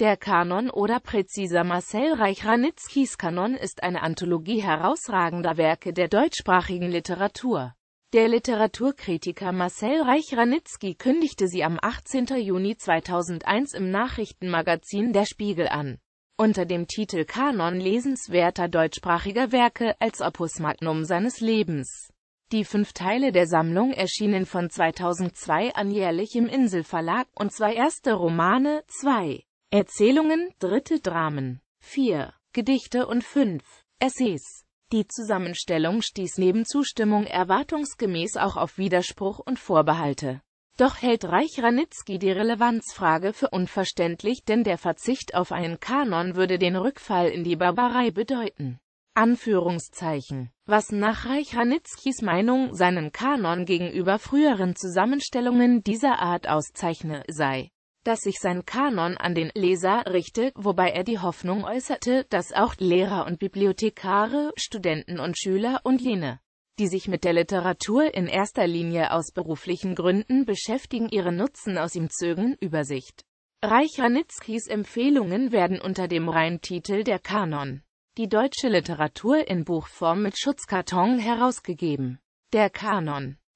Der Kanon oder präziser Marcel reich ranitzkis Kanon ist eine Anthologie herausragender Werke der deutschsprachigen Literatur. Der Literaturkritiker Marcel Reich-Ranitzky kündigte sie am 18. Juni 2001 im Nachrichtenmagazin Der Spiegel an. Unter dem Titel Kanon lesenswerter deutschsprachiger Werke als Opus Magnum seines Lebens. Die fünf Teile der Sammlung erschienen von 2002 an jährlich im Inselverlag und zwei erste Romane, zwei Erzählungen, dritte Dramen, vier Gedichte und fünf Essays. Die Zusammenstellung stieß neben Zustimmung erwartungsgemäß auch auf Widerspruch und Vorbehalte. Doch hält Reich Ranitzky die Relevanzfrage für unverständlich, denn der Verzicht auf einen Kanon würde den Rückfall in die Barbarei bedeuten. Anführungszeichen. Was nach Reich Ranitzkys Meinung seinen Kanon gegenüber früheren Zusammenstellungen dieser Art auszeichne, sei dass sich sein Kanon an den Leser richte, wobei er die Hoffnung äußerte, dass auch Lehrer und Bibliothekare, Studenten und Schüler und jene, die sich mit der Literatur in erster Linie aus beruflichen Gründen beschäftigen, ihren Nutzen aus ihm zögen. Übersicht Reich Ranitzkys Empfehlungen werden unter dem Reimtitel der Kanon die deutsche Literatur in Buchform mit Schutzkarton herausgegeben. Der Kanon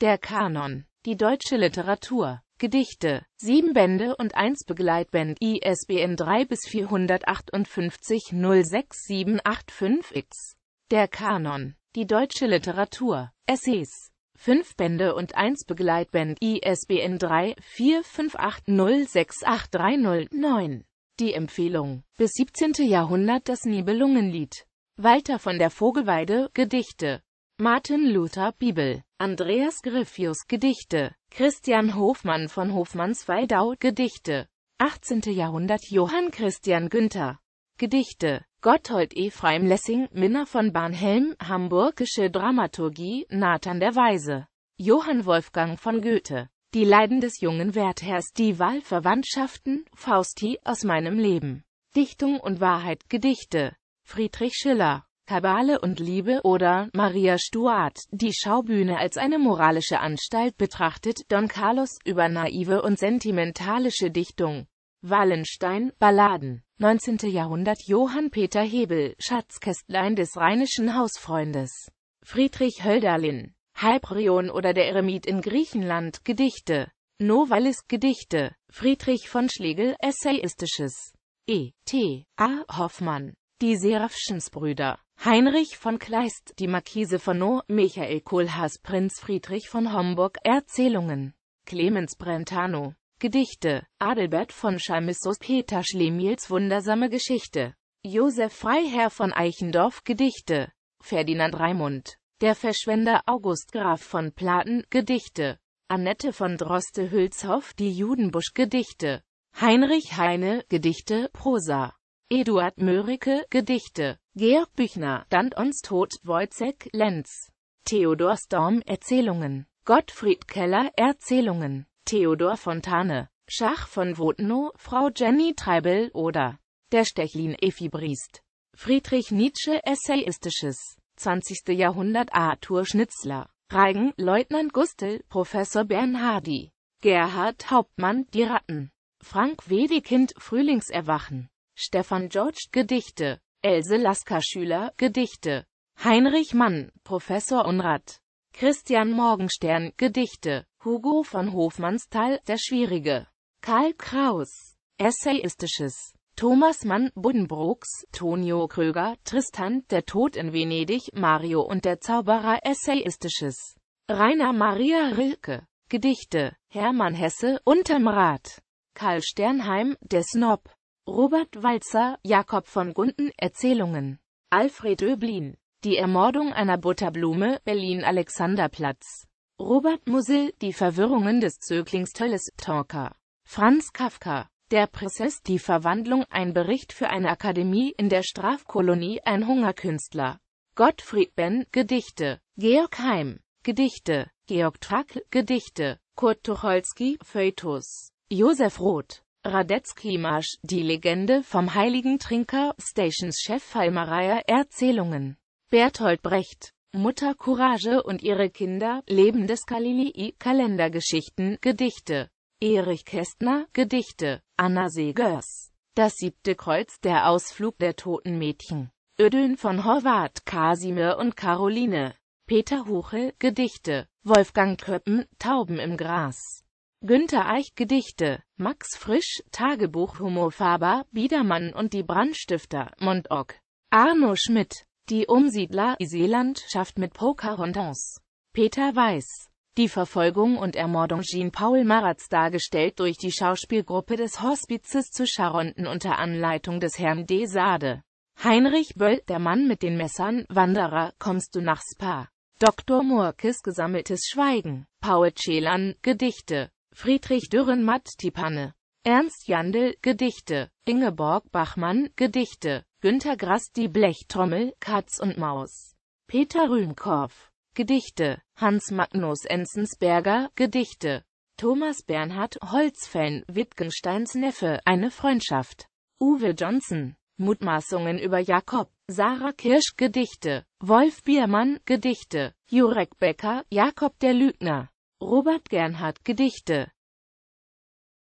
Der Kanon. Die deutsche Literatur. Gedichte. Sieben Bände und eins Begleitband. ISBN 3 bis 458 06785 X. Der Kanon. Die deutsche Literatur. Essays. 5 Bände und 1 Begleitband ISBN 3 45806830 Die Empfehlung. Bis 17. Jahrhundert das Nibelungenlied. Walter von der Vogelweide, Gedichte. Martin Luther, Bibel. Andreas Griffius Gedichte, Christian Hofmann von Hofmanns Weidau Gedichte, 18. Jahrhundert Johann Christian Günther Gedichte, Gotthold Ephraim Lessing, Minna von Barnhelm, Hamburgische Dramaturgie, Nathan der Weise, Johann Wolfgang von Goethe, Die Leiden des jungen Wertherrs, Die Wahlverwandtschaften, Fausti, Aus meinem Leben, Dichtung und Wahrheit, Gedichte, Friedrich Schiller Kabale und Liebe oder Maria Stuart, die Schaubühne als eine moralische Anstalt betrachtet, Don Carlos über naive und sentimentalische Dichtung. Wallenstein, Balladen, 19. Jahrhundert Johann Peter Hebel, Schatzkästlein des rheinischen Hausfreundes. Friedrich Hölderlin, Halbrion oder der Eremit in Griechenland, Gedichte. Novalis Gedichte, Friedrich von Schlegel, Essayistisches. E. T. A. Hoffmann, Die Seraphschensbrüder. Heinrich von Kleist, die Marquise von No, Michael Kohlhaas, Prinz Friedrich von Homburg, Erzählungen, Clemens Brentano, Gedichte, Adelbert von Chamissos, Peter Schlemiels Wundersame Geschichte, Josef Freiherr von Eichendorf, Gedichte, Ferdinand Raimund, der Verschwender August Graf von Platen, Gedichte, Annette von Droste-Hülshoff, die Judenbusch, Gedichte, Heinrich Heine, Gedichte, Prosa, Eduard Mörike, Gedichte, Georg Büchner, Dantons Tod, Wojciech Lenz, Theodor Storm, Erzählungen, Gottfried Keller, Erzählungen, Theodor Fontane, Schach von Wotno, Frau Jenny Treibel oder Der Stechlin Briest, Friedrich Nietzsche, Essayistisches, 20. Jahrhundert Arthur Schnitzler, Reigen, Leutnant Gustel, Professor Bernhardi, Gerhard Hauptmann, Die Ratten, Frank Wedekind, Frühlingserwachen, Stefan George, Gedichte, Else Lasker Schüler, Gedichte. Heinrich Mann, Professor Unrat. Christian Morgenstern, Gedichte. Hugo von Hofmannsthal, Der Schwierige. Karl Kraus, Essayistisches. Thomas Mann, Buddenbrooks, Tonio Kröger, Tristan, Der Tod in Venedig, Mario und der Zauberer, Essayistisches. Rainer Maria Rilke, Gedichte, Hermann Hesse, Unterm Rad. Karl Sternheim, Der Snob. Robert Walzer, Jakob von Gunten, Erzählungen. Alfred Oeblin, Die Ermordung einer Butterblume, Berlin Alexanderplatz. Robert Musil, Die Verwirrungen des Zöglings Tölles, Talker. Franz Kafka, Der Prozess, Die Verwandlung, ein Bericht für eine Akademie in der Strafkolonie, ein Hungerkünstler. Gottfried Benn, Gedichte. Georg Heim, Gedichte. Georg Trakl, Gedichte. Kurt Tucholsky, Feuilletos. Josef Roth, Radetzky Marsch, die Legende vom heiligen Trinker, Stationschef Falmereier Erzählungen. Berthold Brecht, Mutter Courage und ihre Kinder, Leben des Kalilii, Kalendergeschichten, Gedichte. Erich Kästner, Gedichte. Anna Segers, Das siebte Kreuz, der Ausflug der toten Mädchen. Ödeln von Horvath, Kasimir und Caroline. Peter Huchel, Gedichte. Wolfgang Köppen, Tauben im Gras. Günter Eich Gedichte, Max Frisch, Tagebuch Homo Faber, Biedermann und die Brandstifter, Montauk. Arno Schmidt, Die Umsiedler, Die Seelandschaft mit Pocahontas. Peter Weiß, Die Verfolgung und Ermordung Jean-Paul Maratz dargestellt durch die Schauspielgruppe des Hospizes zu Charonten unter Anleitung des Herrn D. Sade. Heinrich Böll, Der Mann mit den Messern, Wanderer, kommst du nach Spa. Dr. Murkes Gesammeltes Schweigen, Paul Celan, Gedichte. Friedrich Dürrenmatt Tipanne Ernst Jandl, Gedichte, Ingeborg Bachmann, Gedichte, Günter Grass Die Blechtrommel, Katz und Maus, Peter Rühmkorff, Gedichte, Hans Magnus Enzensberger, Gedichte, Thomas Bernhard Holzfällen, Wittgensteins Neffe, Eine Freundschaft, Uwe Johnson, Mutmaßungen über Jakob, Sarah Kirsch, Gedichte, Wolf Biermann, Gedichte, Jurek Becker, Jakob der Lügner, Robert Gernhardt Gedichte